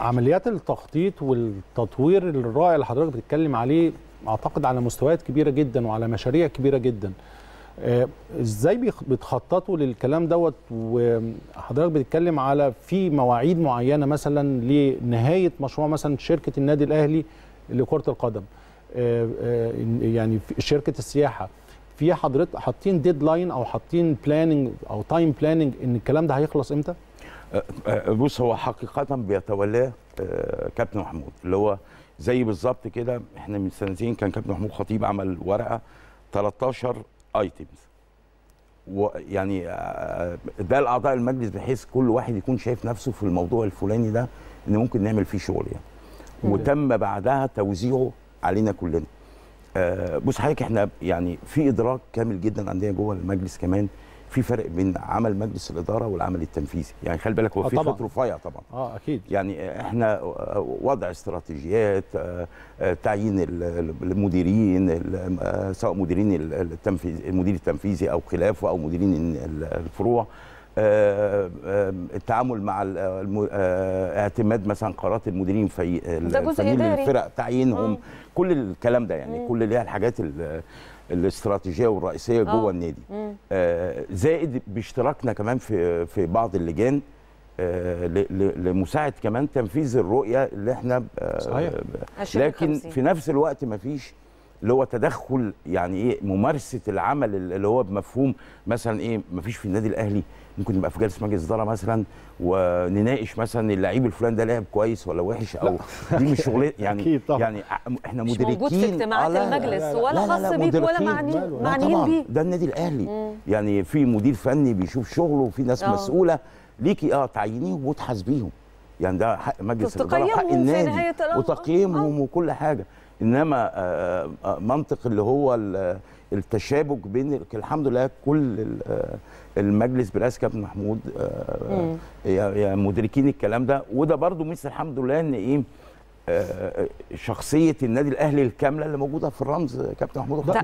عمليات التخطيط والتطوير الرائع اللي حضرتك بتتكلم عليه اعتقد على مستويات كبيره جدا وعلى مشاريع كبيره جدا آه، ازاي بتخططوا للكلام دوت وحضرتك بتتكلم على في مواعيد معينه مثلا لنهايه مشروع مثلا شركه النادي الاهلي لكره القدم آه، آه، يعني شركه السياحه في حضرتك حاطين ديدلاين او حاطين بلاننج او تايم بلاننج ان الكلام ده هيخلص امتى؟ بص هو حقيقه بيتولاه آه، كابتن محمود اللي هو زي بالظبط كده احنا من سنتين كان كابتن محمود خطيب عمل ورقه 13 ايتمز ويعني ده لاعضاء المجلس بحيث كل واحد يكون شايف نفسه في الموضوع الفلاني ده ان ممكن نعمل فيه شغل يعني وتم بعدها توزيعه علينا كلنا آه، بص حضرتك احنا يعني في ادراك كامل جدا عندنا جوه المجلس كمان في فرق بين عمل مجلس الاداره والعمل التنفيذي يعني خلي بالك هو آه، في خط رفيع طبعا اه اكيد يعني احنا آه، آه، وضع استراتيجيات تعيين المديرين سواء مديرين التنفيذ المدير التنفيذي او خلافه او مديرين الفروع التعامل مع اعتماد مثلا قرارات المديرين في الفرق تعيينهم كل الكلام ده يعني كل اللي هي الحاجات اللي الاستراتيجيه والرئيسيه جوه آه. النادي آه زائد باشتراكنا كمان في في بعض اللجان آه لمساعد كمان تنفيذ الرؤيه اللي احنا آه صحيح. لكن في نفس الوقت ما فيش اللي هو تدخل يعني ايه ممارسه العمل اللي هو بمفهوم مثلا ايه ما فيش في النادي الاهلي ممكن نبقى في جلسه مجلس اداره مثلا ونناقش مثلا اللعيب الفلان ده لعب كويس ولا وحش او دي مش شغلتنا يعني أكيد طبعا. يعني احنا مدركين مش موجود في اجتماعات آه المجلس لا لا لا ولا خاص بيك ولا معنيين معنيين بيه ده النادي الاهلي مم. يعني في مدير فني بيشوف شغله وفي ناس أوه. مسؤوله ليكي اه تعينيهم وتحاسبيهم يعني ده حق مجلس الاداره حق النادي وتقييمهم آه. وكل حاجه انما آه، آه، منطق اللي هو التشابك بين الحمد لله كل المجلس برئاسه كابتن محمود مدركين الكلام ده وده برضو مثل الحمد لله ان ايه شخصيه النادي الاهلي الكامله اللي موجوده في الرمز كابتن محمود